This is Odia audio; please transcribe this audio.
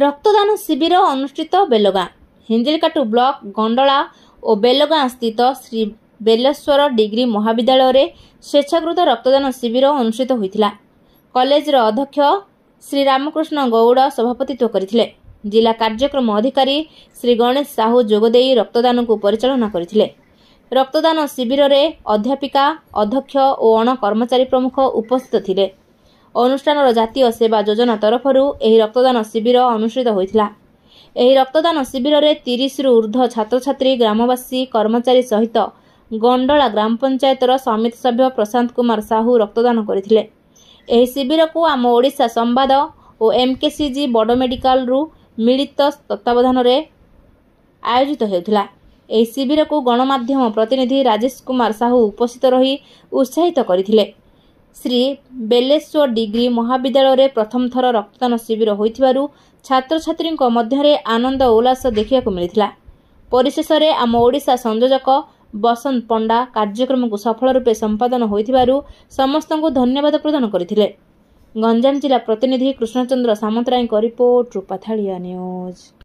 ରକ୍ତଦାନ ଶିବିର ଅନୁଷ୍ଠିତ ବେଲଗାଁ ହିଞ୍ଜିଲିକାଟୁ ବ୍ଲକ ଗଣ୍ଡଳା ଓ ବେଲଗାଁ ସ୍ଥିତ ଶ୍ରୀ ବେଲେଶ୍ୱର ଡିଗ୍ରୀ ମହାବିଦ୍ୟାଳୟରେ ସ୍ୱେଚ୍ଛାକୃତ ରକ୍ତଦାନ ଶିବିର ଅନୁଷ୍ଠିତ ହୋଇଥିଲା କଲେଜର ଅଧ୍ୟକ୍ଷ ଶ୍ରୀ ରାମକୃଷ୍ଣ ଗୌଡ଼ ସଭାପତିତ୍ୱ କରିଥିଲେ ଜିଲ୍ଲା କାର୍ଯ୍ୟକ୍ରମ ଅଧିକାରୀ ଶ୍ରୀ ଗଣେଶ ସାହୁ ଯୋଗଦେଇ ରକ୍ତଦାନକୁ ପରିଚାଳନା କରିଥିଲେ ରକ୍ତଦାନ ଶିବିରରେ ଅଧ୍ୟାପିକା ଅଧ୍ୟକ୍ଷ ଓ ଅଣ କର୍ମଚାରୀ ପ୍ରମୁଖ ଉପସ୍ଥିତ ଥିଲେ ଅନୁଷ୍ଠାନର ଜାତୀୟ ସେବା ଯୋଜନା ତରଫରୁ ଏହି ରକ୍ତଦାନ ଶିବିର ଅନୁଷ୍ଠିତ ହୋଇଥିଲା ଏହି ରକ୍ତଦାନ ଶିବିରରେ ତିରିଶରୁ ଉର୍ଦ୍ଧ୍ୱ ଛାତ୍ରଛାତ୍ରୀ ଗ୍ରାମବାସୀ କର୍ମଚାରୀ ସହିତ ଗଣ୍ଡଳା ଗ୍ରାମ ପଞ୍ଚାୟତର ସମିତି ସଭ୍ୟ ପ୍ରଶାନ୍ତ କୁମାର ସାହୁ ରକ୍ତଦାନ କରିଥିଲେ ଏହି ଶିବିରକୁ ଆମ ଓଡ଼ିଶା ସମ୍ବାଦ ଓ ଏମ୍କେସିଜି ବଡ଼ ମେଡିକାଲରୁ ମିଳିତ ତତ୍ତ୍ୱାବଧାନରେ ଆୟୋଜିତ ହେଉଥିଲା ଏହି ଶିବିରକୁ ଗଣମାଧ୍ୟମ ପ୍ରତିନିଧି ରାଜେଶ କୁମାର ସାହୁ ଉପସ୍ଥିତ ରହି ଉତ୍ସାହିତ କରିଥିଲେ ଶ୍ରୀ ବେଲେଶ୍ୱର ଡିଗ୍ରୀ ମହାବିଦ୍ୟାଳୟରେ ପ୍ରଥମ ଥର ରକ୍ତଦାନ ଶିବିର ହୋଇଥିବାରୁ ଛାତ୍ରଛାତ୍ରୀଙ୍କ ମଧ୍ୟରେ ଆନନ୍ଦ ଉଲ୍ଲାସ ଦେଖିବାକୁ ମିଳିଥିଲା ପରିଶେଷରେ ଆମ ଓଡ଼ିଶା ସଂଯୋଜକ ବସନ୍ତ ପଣ୍ଡା କାର୍ଯ୍ୟକ୍ରମକୁ ସଫଳ ରୂପେ ସମ୍ପାଦନ ହୋଇଥିବାରୁ ସମସ୍ତଙ୍କୁ ଧନ୍ୟବାଦ ପ୍ରଦାନ କରିଥିଲେ ଗଞ୍ଜାମ ଜିଲ୍ଲା ପ୍ରତିନିଧି କୃଷ୍ଣଚନ୍ଦ୍ର ସାମନ୍ତରାୟଙ୍କ ରିପୋର୍ଟ ରୂପାଥାଳିଆ ନ୍ୟୁଜ୍